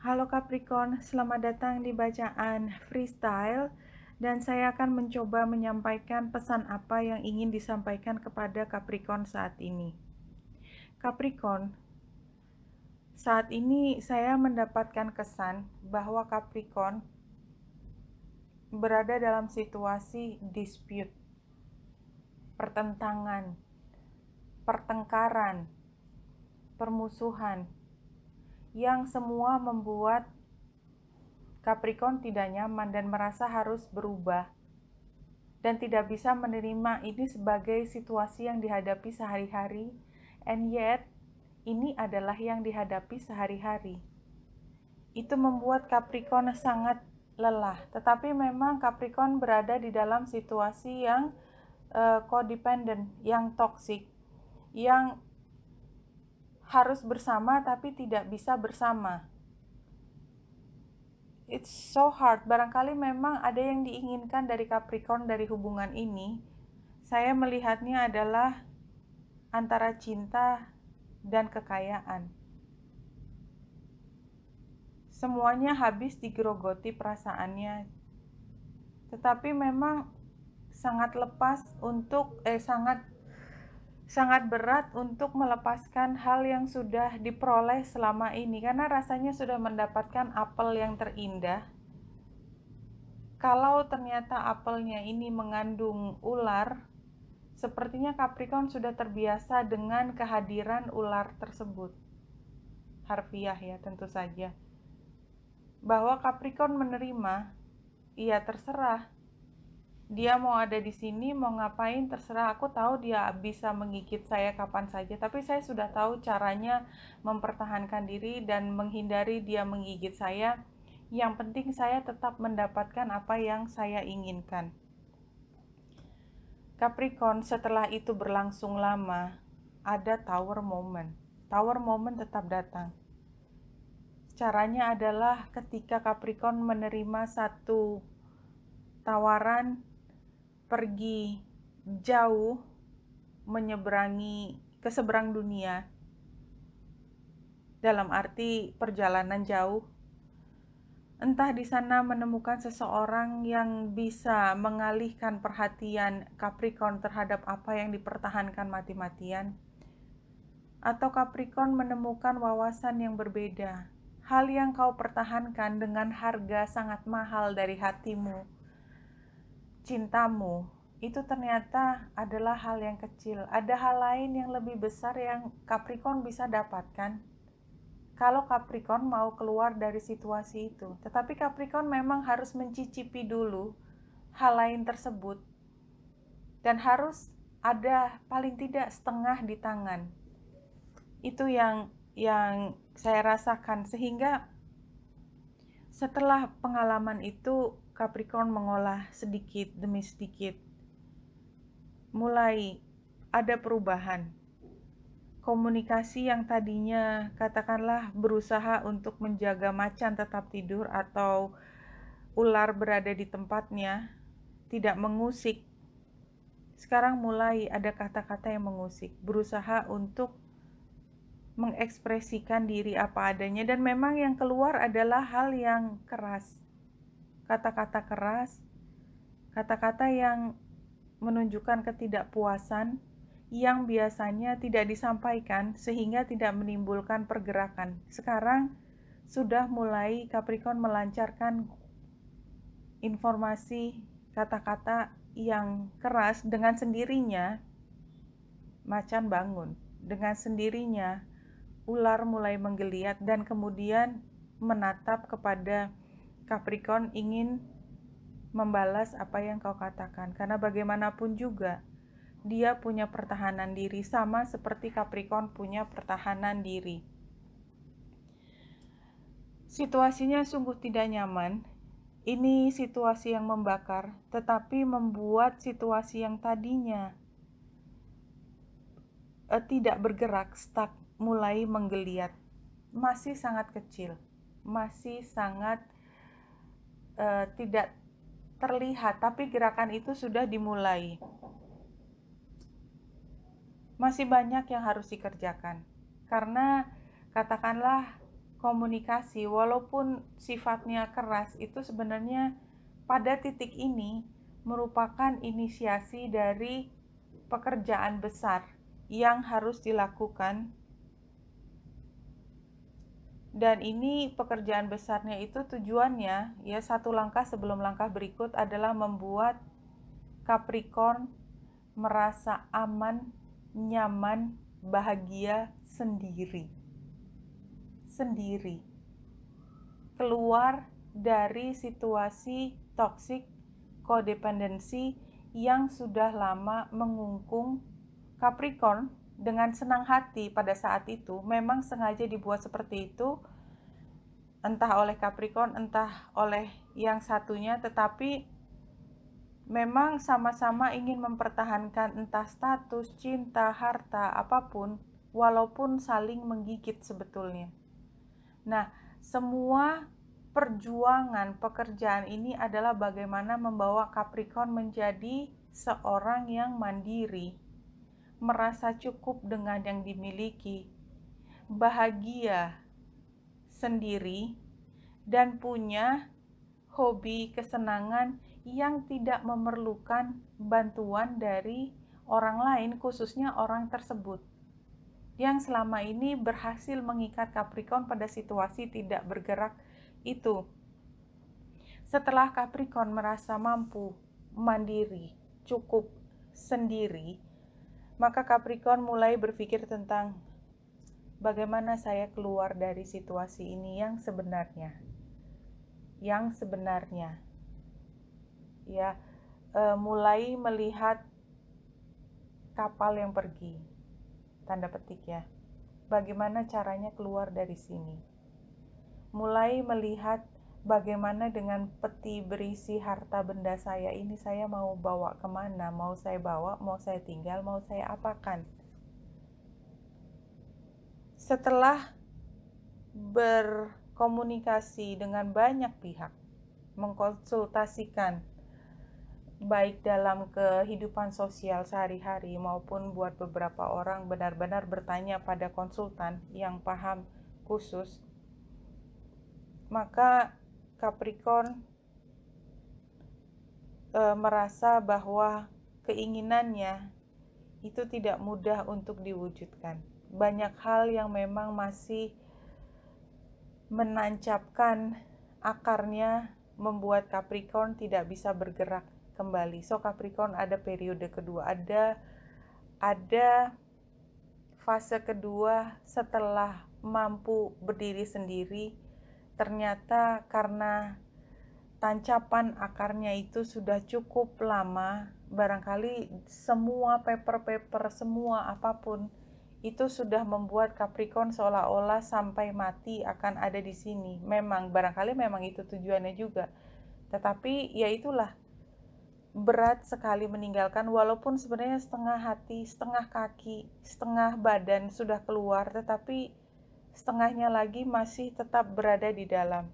Halo Capricorn, selamat datang di bacaan freestyle dan saya akan mencoba menyampaikan pesan apa yang ingin disampaikan kepada Capricorn saat ini. Capricorn, saat ini saya mendapatkan kesan bahwa Capricorn berada dalam situasi dispute, pertentangan, pertengkaran, permusuhan, yang semua membuat Capricorn tidak nyaman dan merasa harus berubah dan tidak bisa menerima ini sebagai situasi yang dihadapi sehari-hari and yet ini adalah yang dihadapi sehari-hari. Itu membuat Capricorn sangat lelah, tetapi memang Capricorn berada di dalam situasi yang uh, codependent, yang toxic yang harus bersama tapi tidak bisa bersama. It's so hard. Barangkali memang ada yang diinginkan dari Capricorn dari hubungan ini. Saya melihatnya adalah antara cinta dan kekayaan. Semuanya habis digerogoti perasaannya. Tetapi memang sangat lepas untuk eh sangat sangat berat untuk melepaskan hal yang sudah diperoleh selama ini karena rasanya sudah mendapatkan apel yang terindah. Kalau ternyata apelnya ini mengandung ular, sepertinya Capricorn sudah terbiasa dengan kehadiran ular tersebut. Harfiah ya, tentu saja. Bahwa Capricorn menerima, ia terserah dia mau ada di sini mau ngapain terserah aku tahu dia bisa menggigit saya kapan saja tapi saya sudah tahu caranya mempertahankan diri dan menghindari dia menggigit saya yang penting saya tetap mendapatkan apa yang saya inginkan Capricorn setelah itu berlangsung lama ada tower moment tower moment tetap datang caranya adalah ketika Capricorn menerima satu tawaran pergi jauh menyeberangi ke seberang dunia dalam arti perjalanan jauh entah di sana menemukan seseorang yang bisa mengalihkan perhatian Capricorn terhadap apa yang dipertahankan mati-matian atau Capricorn menemukan wawasan yang berbeda hal yang kau pertahankan dengan harga sangat mahal dari hatimu cintamu itu ternyata adalah hal yang kecil. Ada hal lain yang lebih besar yang Capricorn bisa dapatkan kalau Capricorn mau keluar dari situasi itu. Tetapi Capricorn memang harus mencicipi dulu hal lain tersebut dan harus ada paling tidak setengah di tangan. Itu yang yang saya rasakan sehingga setelah pengalaman itu, Capricorn mengolah sedikit demi sedikit. Mulai ada perubahan. Komunikasi yang tadinya katakanlah berusaha untuk menjaga macan tetap tidur atau ular berada di tempatnya, tidak mengusik. Sekarang mulai ada kata-kata yang mengusik, berusaha untuk mengekspresikan diri apa adanya dan memang yang keluar adalah hal yang keras. Kata-kata keras, kata-kata yang menunjukkan ketidakpuasan yang biasanya tidak disampaikan sehingga tidak menimbulkan pergerakan. Sekarang sudah mulai Capricorn melancarkan informasi kata-kata yang keras dengan sendirinya macan bangun dengan sendirinya ular mulai menggeliat dan kemudian menatap kepada Capricorn ingin membalas apa yang kau katakan karena bagaimanapun juga dia punya pertahanan diri sama seperti Capricorn punya pertahanan diri. Situasinya sungguh tidak nyaman. Ini situasi yang membakar, tetapi membuat situasi yang tadinya eh, tidak bergerak, stuck, mulai menggeliat, masih sangat kecil, masih sangat uh, tidak terlihat, tapi gerakan itu sudah dimulai. Masih banyak yang harus dikerjakan karena katakanlah komunikasi walaupun sifatnya keras itu sebenarnya pada titik ini merupakan inisiasi dari pekerjaan besar yang harus dilakukan dan ini pekerjaan besarnya itu tujuannya ya satu langkah sebelum langkah berikut adalah membuat Capricorn merasa aman, nyaman, bahagia sendiri. Sendiri. Keluar dari situasi toksik kodependensi yang sudah lama mengungkung Capricorn dengan senang hati pada saat itu memang sengaja dibuat seperti itu entah oleh Capricorn entah oleh yang satunya tetapi memang sama-sama ingin mempertahankan entah status, cinta, harta, apapun walaupun saling menggigit sebetulnya. Nah, semua perjuangan pekerjaan ini adalah bagaimana membawa Capricorn menjadi seorang yang mandiri, merasa cukup dengan yang dimiliki, bahagia sendiri, dan punya hobi kesenangan yang tidak memerlukan bantuan dari orang lain, khususnya orang tersebut yang selama ini berhasil mengikat Capricorn pada situasi tidak bergerak itu. Setelah Capricorn merasa mampu, mandiri, cukup, sendiri, maka Capricorn mulai berpikir tentang bagaimana saya keluar dari situasi ini yang sebenarnya. Yang sebenarnya. Ya, e, mulai melihat kapal yang pergi. Tanda petik ya. Bagaimana caranya keluar dari sini? Mulai melihat bagaimana dengan peti berisi harta benda saya ini saya mau bawa kemana mau saya bawa mau saya tinggal mau saya apakan setelah berkomunikasi dengan banyak pihak mengkonsultasikan baik dalam kehidupan sosial sehari-hari maupun buat beberapa orang benar-benar bertanya pada konsultan yang paham khusus maka Capricorn e, merasa bahwa keinginannya itu tidak mudah untuk diwujudkan. Banyak hal yang memang masih menancapkan akarnya membuat Capricorn tidak bisa bergerak kembali. So Capricorn ada periode kedua, ada ada fase kedua setelah mampu berdiri sendiri ternyata karena tancapan akarnya itu sudah cukup lama, barangkali semua paper-paper, semua apapun itu sudah membuat Capricorn seolah-olah sampai mati akan ada di sini. Memang barangkali memang itu tujuannya juga. Tetapi ya itulah berat sekali meninggalkan walaupun sebenarnya setengah hati, setengah kaki, setengah badan sudah keluar tetapi setengahnya lagi masih tetap berada di dalam.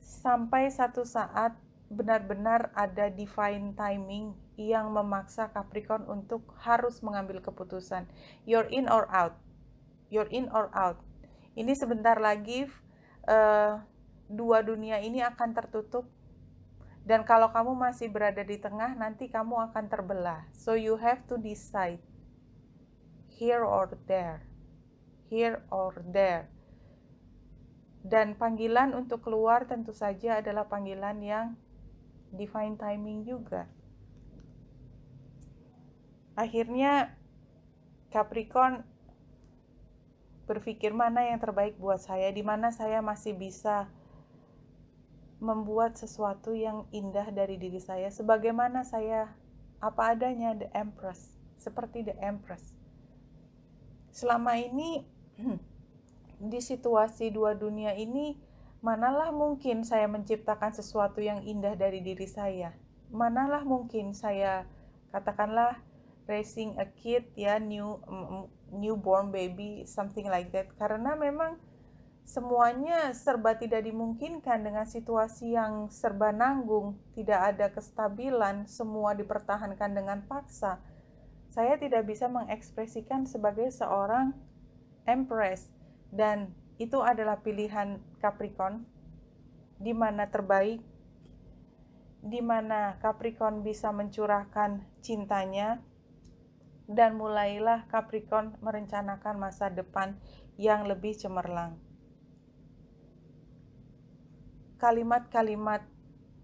Sampai satu saat benar-benar ada divine timing yang memaksa Capricorn untuk harus mengambil keputusan. You're in or out. You're in or out. Ini sebentar lagi uh, dua dunia ini akan tertutup dan kalau kamu masih berada di tengah nanti kamu akan terbelah. So you have to decide here or there here or there. Dan panggilan untuk keluar tentu saja adalah panggilan yang define timing juga. Akhirnya Capricorn berpikir mana yang terbaik buat saya, di mana saya masih bisa membuat sesuatu yang indah dari diri saya sebagaimana saya apa adanya the empress, seperti the empress. Selama ini Hmm. di situasi dua dunia ini, manalah mungkin saya menciptakan sesuatu yang indah dari diri saya? Manalah mungkin saya katakanlah raising a kid ya new newborn baby something like that karena memang semuanya serba tidak dimungkinkan dengan situasi yang serba nanggung, tidak ada kestabilan, semua dipertahankan dengan paksa. Saya tidak bisa mengekspresikan sebagai seorang Empress, dan itu adalah pilihan Capricorn, di mana terbaik, di mana Capricorn bisa mencurahkan cintanya, dan mulailah Capricorn merencanakan masa depan yang lebih cemerlang. Kalimat-kalimat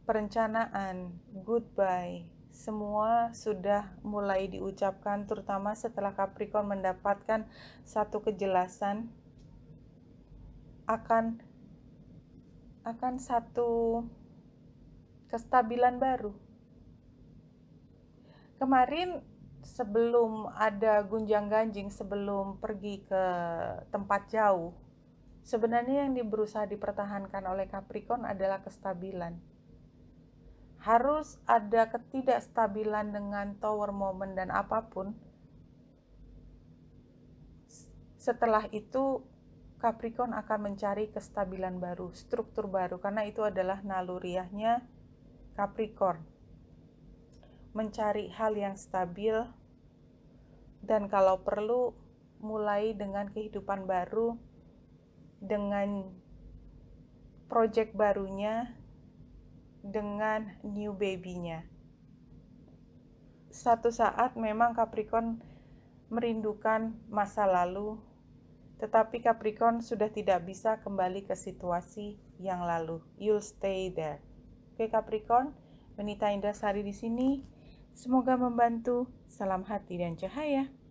perencanaan, goodbye, semua sudah mulai diucapkan terutama setelah Capricorn mendapatkan satu kejelasan akan akan satu kestabilan baru. Kemarin sebelum ada gunjang-ganjing sebelum pergi ke tempat jauh, sebenarnya yang berusaha dipertahankan oleh Capricorn adalah kestabilan harus ada ketidakstabilan dengan tower moment dan apapun. Setelah itu Capricorn akan mencari kestabilan baru, struktur baru karena itu adalah naluriahnya Capricorn. Mencari hal yang stabil dan kalau perlu mulai dengan kehidupan baru dengan proyek barunya dengan new baby-nya. Satu saat memang Capricorn merindukan masa lalu, tetapi Capricorn sudah tidak bisa kembali ke situasi yang lalu. You'll stay there. Oke Capricorn, Menita Indah Sari di sini. Semoga membantu. Salam hati dan cahaya.